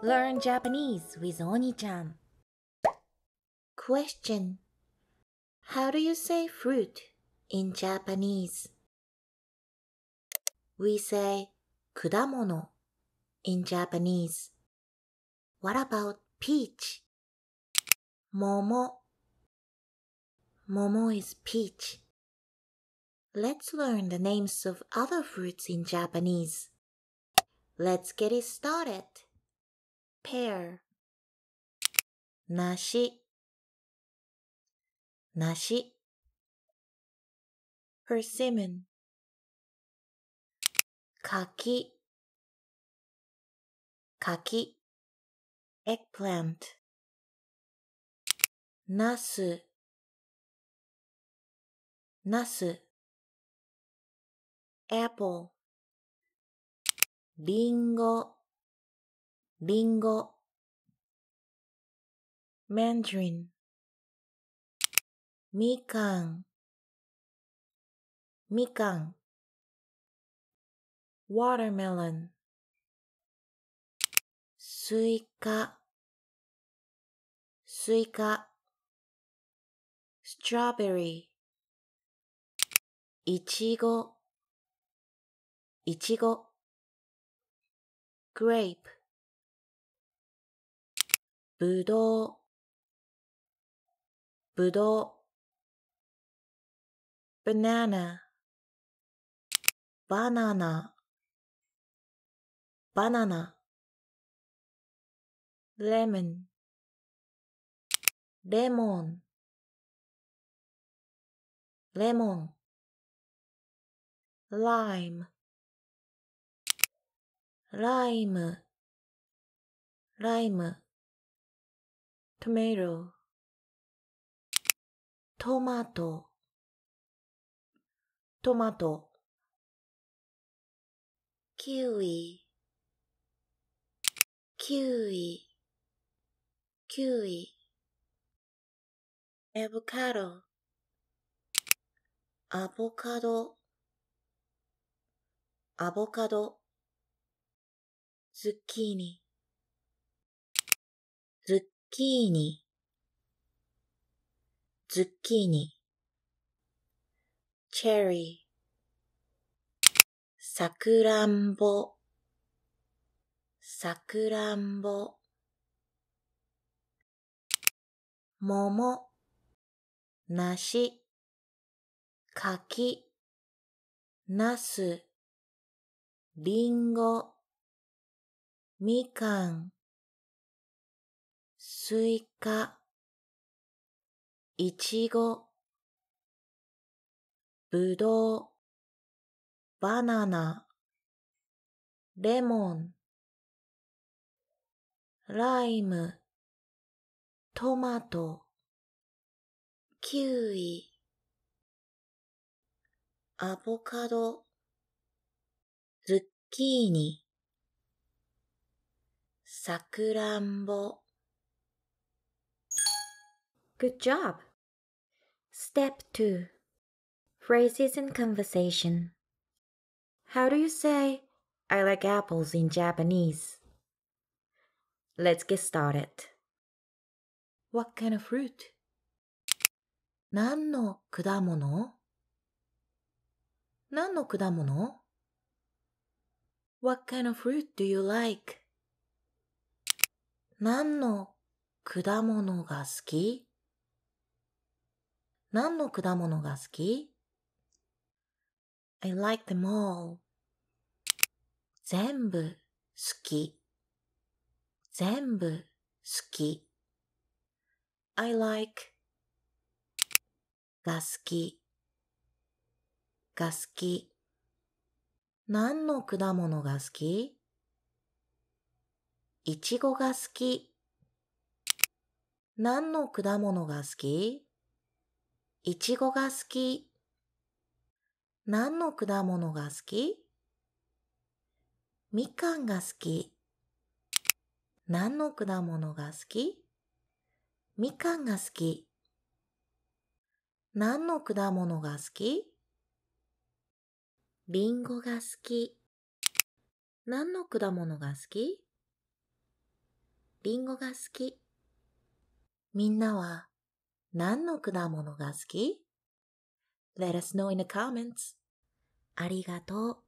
Learn Japanese with Oni-chan. Question. How do you say fruit in Japanese? We say kudamono in Japanese. What about peach? Momo. Momo is peach. Let's learn the names of other fruits in Japanese. Let's get it started. pear 梨梨 persimmon 柿柿 eggplant ナスナス apple リンゴりんご Mandarin みかんみかん Watermelon スイカスイカ Strawberry いちごいちご Grape ぶどうぶどう banana バナナバナナ l e m レモンレモンライムライムライムトマトトマトキウイキウイキウイエボカドアボカドアボカドズッキーニキーニ、ズッキーニ、チェリー、さくらんぼ、さくらんぼ、桃、梨、柿、なす、りんご、みかん、スイカ、イチゴ、ブドウ、バナナ、レモン、ライム、トマト、キウイ、アボカド、ズッキーニ、サクランボ、Good job. Step 2 Phrases in conversation. How do you say, I like apples in Japanese? Let's get started. What kind of fruit? 何の果物何の果物 ?What kind of fruit do you like? 何の果物が好き何の果物が好き ?I like them all. 全部好き。全部好き。I like が好き。が好き。何の果物が好きいちごが好き。何の果物が好きいちごが好き。何の果物が好きみかんが好き。何の果物が好きみかんが好き。何の果物が好きりんごが好き。何の果物が好きりんごが好き。みんなは何の果物が好き ?Let us know in the comments. ありがとう。